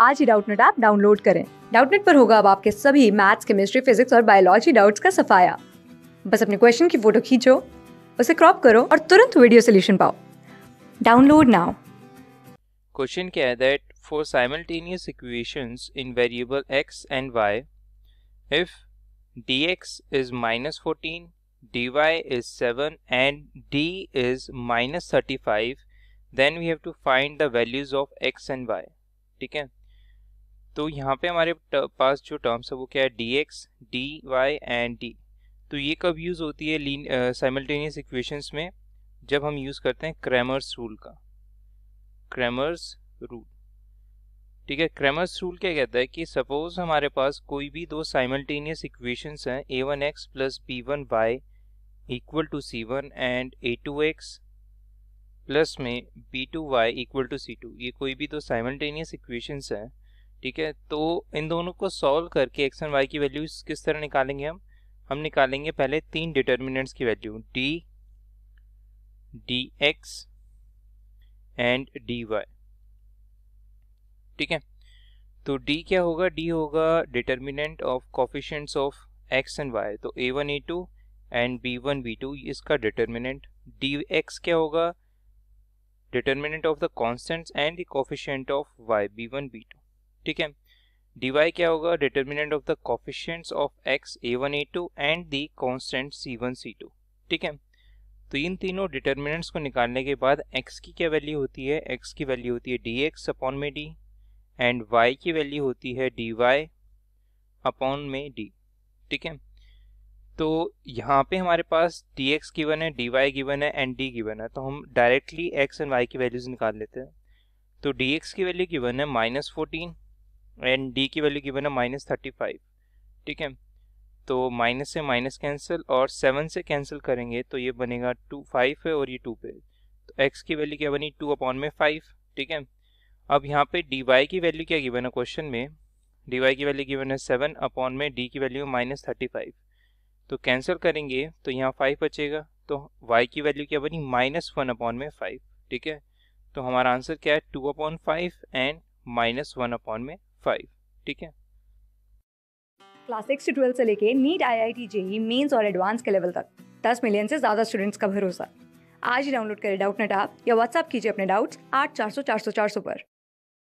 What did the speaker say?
आज ही Doubtnut app download करें डाउटनेट पर होगा अब आपके सभी मैथ्स केमिस्ट्री फिजिक्स और बायोलॉजी डाउट्स का सफाया बस अपने क्वेश्चन की फोटो खींचो उसे क्रॉप करो और तुरंत वीडियो सोल्यूशन पाओ डाउनलोड नाउ क्वेश्चन क्या है that for simultaneous equations in variable X and Y if D X is minus fourteen D Y is seven and D is minus thirty five then we have to find the values of X and Y ठीक है तो यहाँ पे हमारे पास जो terms है वो क्या है D X D Y and D तो ये कब यूज़ होती है साइमल्टेनियस इक्वेशंस में जब हम यूज़ करते हैं क्रैमर्स रूल का क्रैमर्स रूल ठीक है क्रैमर्स रूल क्या कहता है कि सपोज हमारे पास कोई भी दो साइमल्टेनियस इक्वेशंस हैं A one X plus B one Y equal to C one and A two X plus में B two Y equal to C two ये कोई भी दो साइमल्टेनियस इक्वेशंस हैं ठीक है तो इन दोनों को सॉल्व करके एक्स एंड वाई की वैल्यू किस तरह निकालेंगे हम हम निकालेंगे पहले तीन डिटर्मिनेंट्स की value D D X and D Y ठीक है तो डी क्या होगा डी होगा determinant of coefficients of X and Y तो A one A two and B one B two इसका डिटर्मिनेंट डी एक्स क्या होगा determinant of the constants and the coefficient of Y B one B two ठीक है D Y क्या होगा determinant of the coefficient of X A one A two and the constant C one C two ठीक है तो इन तीनों determinants को निकालने के बाद एक्स की क्या वैल्यू होती है एक्स की वैल्यू होती है डी एक्स अपॉन में डी एंड वाई की वैल्यू होती है डी वाई अपॉन में डी ठीक है तो यहाँ पे हमारे पास डी एक्स गिवन है डी वाई गिवन है एंड डी गिवन है तो हम डायरेक्टली एक्स एंड वाई की वैल्यूज निकाल लेते हैं तो डी एक्स की वैल्यू गिवन है माइनस फोर्टीन एंड डी की वैल्यू गिवन है माइनस थर्टी फाइव ठीक है तो माइनस से माइनस कैंसिल और सेवन से कैंसिल करेंगे तो ये बनेगा टू फाइव पे और ये टू पे तो एक्स की वैल्यू क्या बनी टू अपॉन में फाइव ठीक है अब यहाँ पे डी वाई की वैल्यू क्या गिवन है क्वेश्चन में डी वाई की वैल्यू गिवन है सेवन अपॉन में डी की वैल्यू माइनस थर्टी फाइव तो कैंसिल करेंगे तो यहाँ फाइव बचेगा तो वाई की वैल्यू क्या बनी माइनस वन अपॉन में फाइव ठीक है तो हमारा आंसर क्या है two upon five and minus one upon में फाइव ठीक है क्लास सिक्स से ट्वेल्थ से लेके NEET I I T JEE mains और एडवांस के लेवल तक दस मिलियन से ज़्यादा स्टूडेंट्स का भरोसा आज ही डाउनलोड करें डाउट नेट या व्हाट्सअप कीजिए अपने डाउट्स आठ चार सौ चार सौ चार सौ पर